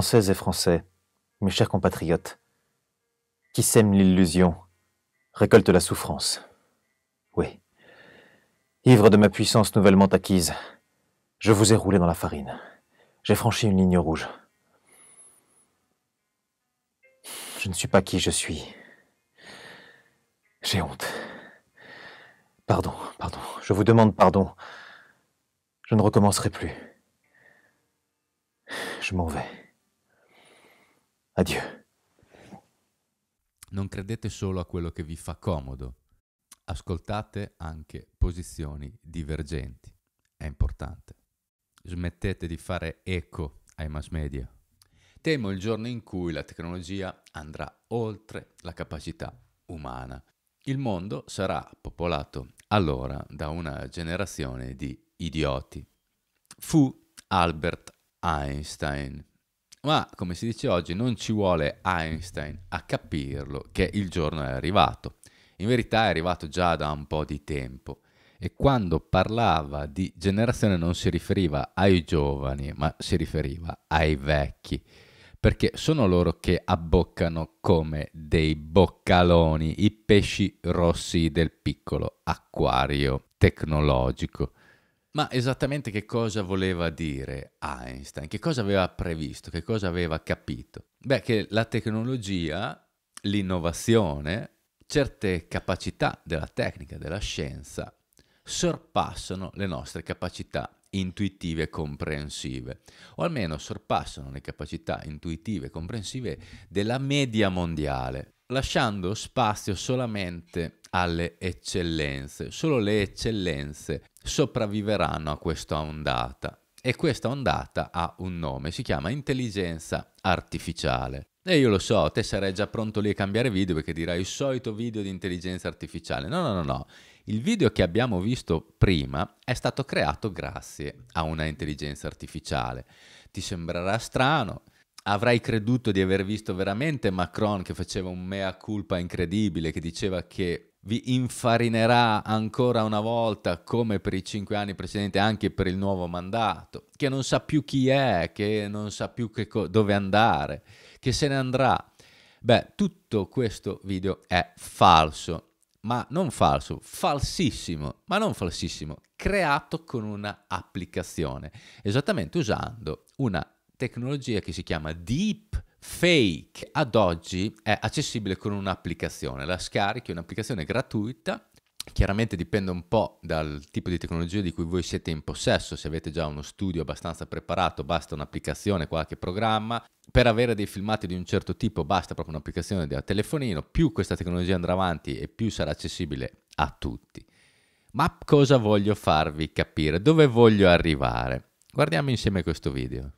Françaises et Français, mes chers compatriotes, qui sème l'illusion, récolte la souffrance. Oui. Ivre de ma puissance nouvellement acquise, je vous ai roulé dans la farine. J'ai franchi une ligne rouge. Je ne suis pas qui je suis. J'ai honte. Pardon, pardon. Je vous demande pardon. Je ne recommencerai plus. Je m'en vais. Addio. Non credete solo a quello che vi fa comodo, ascoltate anche posizioni divergenti. È importante. Smettete di fare eco ai mass media. Temo il giorno in cui la tecnologia andrà oltre la capacità umana. Il mondo sarà popolato allora da una generazione di idioti. Fu Albert Einstein ma come si dice oggi non ci vuole Einstein a capirlo che il giorno è arrivato. In verità è arrivato già da un po' di tempo e quando parlava di generazione non si riferiva ai giovani, ma si riferiva ai vecchi, perché sono loro che abboccano come dei boccaloni i pesci rossi del piccolo acquario tecnologico. Ma esattamente che cosa voleva dire Einstein? Che cosa aveva previsto? Che cosa aveva capito? Beh, che la tecnologia, l'innovazione, certe capacità della tecnica, della scienza, sorpassano le nostre capacità intuitive e comprensive, o almeno sorpassano le capacità intuitive e comprensive della media mondiale lasciando spazio solamente alle eccellenze. Solo le eccellenze sopravviveranno a questa ondata e questa ondata ha un nome, si chiama intelligenza artificiale. E io lo so, te sarai già pronto lì a cambiare video perché dirai il solito video di intelligenza artificiale. No, no, no, no. Il video che abbiamo visto prima è stato creato grazie a una intelligenza artificiale. Ti sembrerà strano, avrai creduto di aver visto veramente Macron che faceva un mea culpa incredibile, che diceva che vi infarinerà ancora una volta, come per i cinque anni precedenti, anche per il nuovo mandato, che non sa più chi è, che non sa più co- dove andare, che se ne andrà. Beh, tutto questo video è falso, ma non falso, falsissimo, ma non falsissimo, creato con una applicazione, esattamente usando una tecnologia che si chiama Deep Fake ad oggi è accessibile con un'applicazione, la scarichi, è un'applicazione gratuita Chiaramente dipende un po' dal tipo di tecnologia di cui voi siete in possesso, se avete già uno studio abbastanza preparato basta un'applicazione, qualche programma, per avere dei filmati di un certo tipo basta proprio un'applicazione del telefonino, più questa tecnologia andrà avanti e più sarà accessibile a tutti. Ma cosa voglio farvi capire? Dove voglio arrivare? Guardiamo insieme questo video.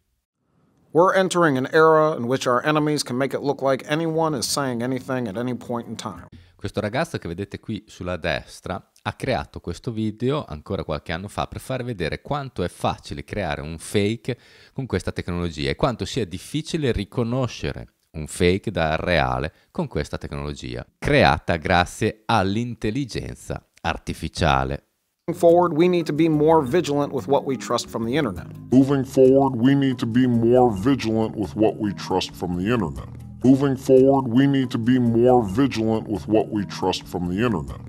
We're entering an era in which our enemies can make it look like anyone is saying anything at any point in time. Questo ragazzo che vedete qui sulla destra ha creato questo video ancora qualche anno fa per far vedere quanto è facile creare un fake con questa tecnologia e quanto sia difficile riconoscere un fake dal reale con questa tecnologia, creata grazie all'intelligenza artificiale forward, we need to be more vigilant with what we trust from the internet. Moving forward, we need to be more vigilant with what we trust from the internet. Moving forward, we need to be more vigilant with what we trust from the internet.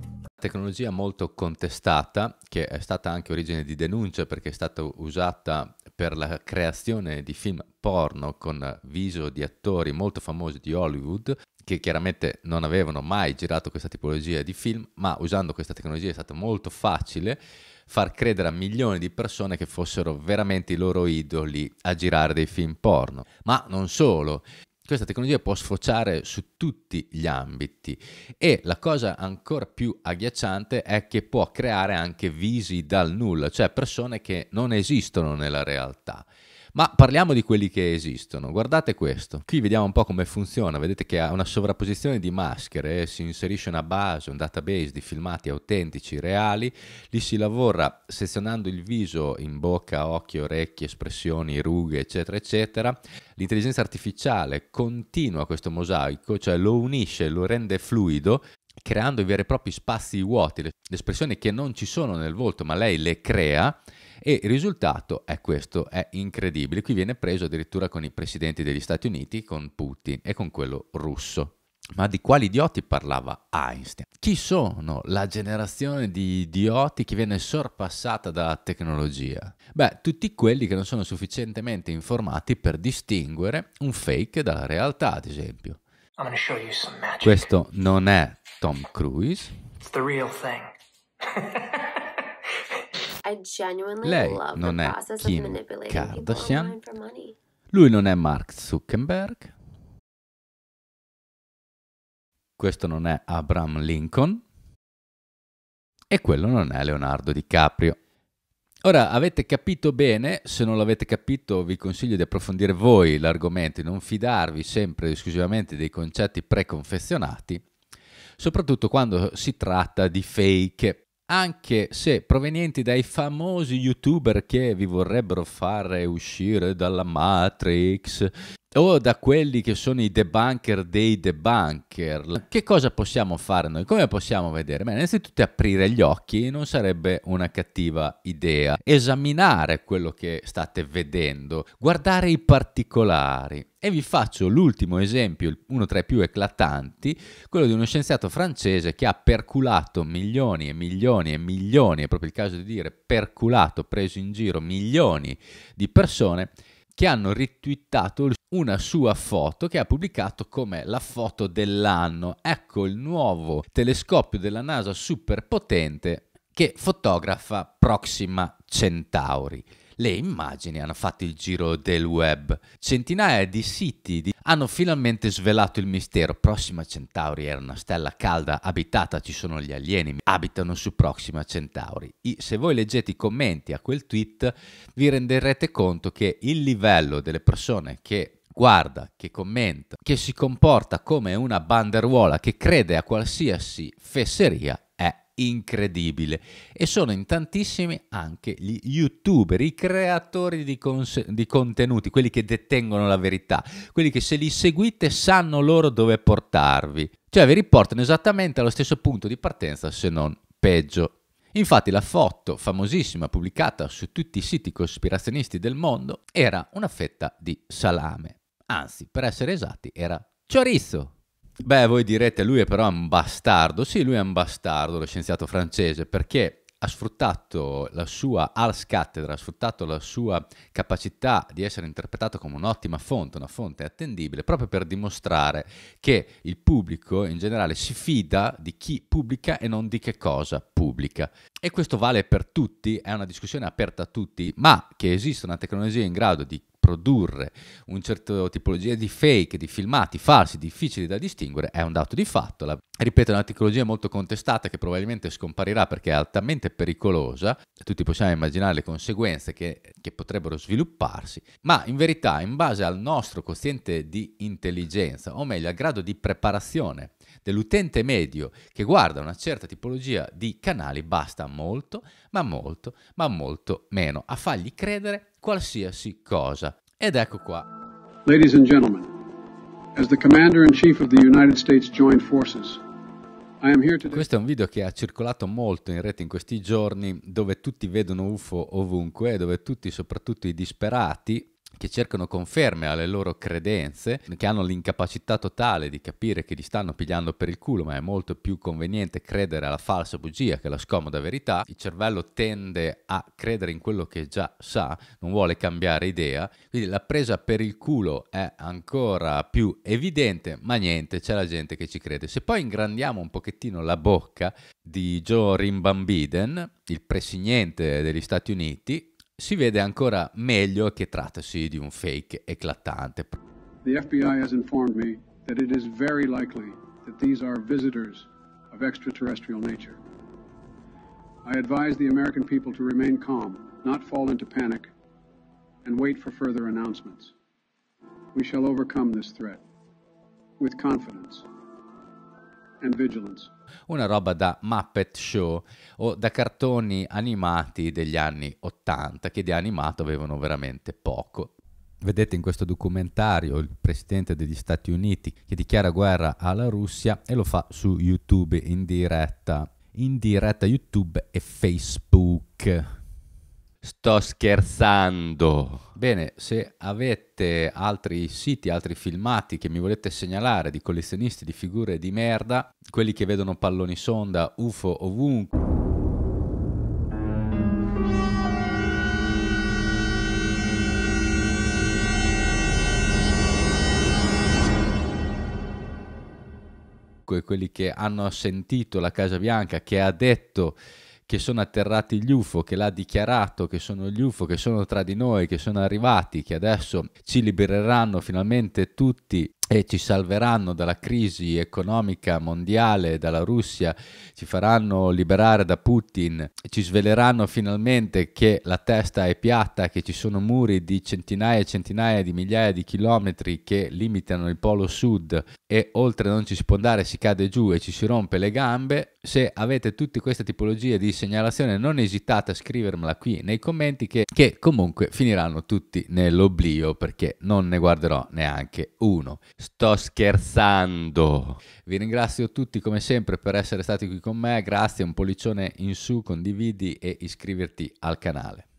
Tecnologia molto contestata, che è stata anche origine di denunce perché è stata usata per la creazione di film porno con viso di attori molto famosi di Hollywood che chiaramente non avevano mai girato questa tipologia di film, ma usando questa tecnologia è stato molto facile far credere a milioni di persone che fossero veramente i loro idoli a girare dei film porno. Ma non solo, questa tecnologia può sfociare su tutti gli ambiti e la cosa ancora più agghiacciante è che può creare anche visi dal nulla, cioè persone che non esistono nella realtà. Ma parliamo di quelli che esistono. Guardate questo. Qui vediamo un po' come funziona. Vedete che ha una sovrapposizione di maschere, eh, si inserisce una base, un database di filmati autentici, reali. Lì si lavora sezionando il viso in bocca, occhi, orecchie, espressioni, rughe, eccetera, eccetera. L'intelligenza artificiale continua questo mosaico, cioè lo unisce, lo rende fluido creando veri e propri spazi vuoti, le espressioni che non ci sono nel volto, ma lei le crea e il risultato è questo, è incredibile. Qui viene preso addirittura con i presidenti degli Stati Uniti, con Putin e con quello russo. Ma di quali idioti parlava Einstein? Chi sono la generazione di idioti che viene sorpassata dalla tecnologia? Beh, tutti quelli che non sono sufficientemente informati per distinguere un fake dalla realtà, ad esempio. Questo non è Tom Cruise. Lei non è Kim Kardashian. Lui non è Mark Zuckerberg. Questo non è Abraham Lincoln. E quello non è Leonardo DiCaprio. Ora avete capito bene, se non l'avete capito vi consiglio di approfondire voi l'argomento e non fidarvi sempre ed esclusivamente dei concetti preconfezionati, soprattutto quando si tratta di fake, anche se provenienti dai famosi youtuber che vi vorrebbero fare uscire dalla Matrix o da quelli che sono i debunker dei debunker. Che cosa possiamo fare noi? Come possiamo vedere? Beh, innanzitutto aprire gli occhi non sarebbe una cattiva idea. Esaminare quello che state vedendo, guardare i particolari. E vi faccio l'ultimo esempio, uno tra i più eclatanti, quello di uno scienziato francese che ha perculato milioni e milioni e milioni, è proprio il caso di dire perculato, preso in giro milioni di persone che hanno ritwittato una sua foto che ha pubblicato come la foto dell'anno. Ecco il nuovo telescopio della NASA superpotente che fotografa Proxima Centauri. Le immagini hanno fatto il giro del web. Centinaia di siti di... hanno finalmente svelato il mistero. Proxima Centauri era una stella calda abitata, ci sono gli alieni, abitano su Proxima Centauri. I, se voi leggete i commenti a quel tweet vi renderete conto che il livello delle persone che guarda, che commenta, che si comporta come una banderuola che crede a qualsiasi fesseria incredibile e sono in tantissimi anche gli youtuber, i creatori di, cons- di, contenuti, quelli che detengono la verità, quelli che se li seguite sanno loro dove portarvi, cioè vi riportano esattamente allo stesso punto di partenza se non peggio. Infatti la foto famosissima pubblicata su tutti i siti cospirazionisti del mondo era una fetta di salame, anzi per essere esatti era chorizo. Beh, voi direte, lui è però un bastardo. Sì, lui è un bastardo, lo scienziato francese, perché ha sfruttato la sua ars cattedra, ha sfruttato la sua capacità di essere interpretato come un'ottima fonte, una fonte attendibile, proprio per dimostrare che il pubblico in generale si fida di chi pubblica e non di che cosa pubblica. E questo vale per tutti, è una discussione aperta a tutti, ma che esista una tecnologia in grado di produrre un certo tipologia di fake, di filmati falsi, difficili da distinguere, è un dato di fatto. La, ripeto, è una tecnologia molto contestata che probabilmente scomparirà perché è altamente pericolosa, tutti possiamo immaginare le conseguenze che, che potrebbero svilupparsi, ma in verità in base al nostro quoziente di intelligenza, o meglio al grado di preparazione dell'utente medio che guarda una certa tipologia di canali basta molto, ma molto, ma molto meno a fargli credere qualsiasi cosa. Ed ecco qua. Ladies and gentlemen, as the commander in chief of the United States Joint Forces, questo è un video che ha circolato molto in rete in questi giorni, dove tutti vedono UFO ovunque, dove tutti, soprattutto i disperati, che cercano conferme alle loro credenze, che hanno l'incapacità totale di capire che li stanno pigliando per il culo, ma è molto più conveniente credere alla falsa bugia che alla scomoda verità. Il cervello tende a credere in quello che già sa, non vuole cambiare idea, quindi la presa per il culo è ancora più evidente, ma niente, c'è la gente che ci crede. Se poi ingrandiamo un pochettino la bocca di Joe Rimbambiden, il presidente degli Stati Uniti, si vede ancora meglio che trattasi di un fake eclatante. The FBI has informed me that it is very likely that these are visitors of extraterrestrial nature. I advise the American people to remain calm, not fall into panic, and wait for further announcements. We shall overcome this threat with confidence. Una roba da Muppet Show o da cartoni animati degli anni 80 che di animato avevano veramente poco. Vedete in questo documentario il presidente degli Stati Uniti che dichiara guerra alla Russia e lo fa su YouTube in diretta, in diretta YouTube e Facebook. Sto scherzando. Bene, se avete altri siti, altri filmati che mi volete segnalare di collezionisti di figure di merda, quelli che vedono palloni sonda, UFO ovunque. quelli che hanno sentito la Casa Bianca che ha detto che sono atterrati gli UFO, che l'ha dichiarato che sono gli UFO, che sono tra di noi, che sono arrivati, che adesso ci libereranno finalmente tutti e ci salveranno dalla crisi economica mondiale, dalla Russia, ci faranno liberare da Putin, ci sveleranno finalmente che la testa è piatta, che ci sono muri di centinaia e centinaia di migliaia di chilometri che limitano il polo sud e oltre a non ci spondare si cade giù e ci si rompe le gambe. Se avete tutte queste tipologie di segnalazione non esitate a scrivermela qui nei commenti che, che comunque finiranno tutti nell'oblio perché non ne guarderò neanche uno. Sto scherzando. Vi ringrazio tutti come sempre per essere stati qui con me. Grazie, un pollicione in su, condividi e iscriverti al canale.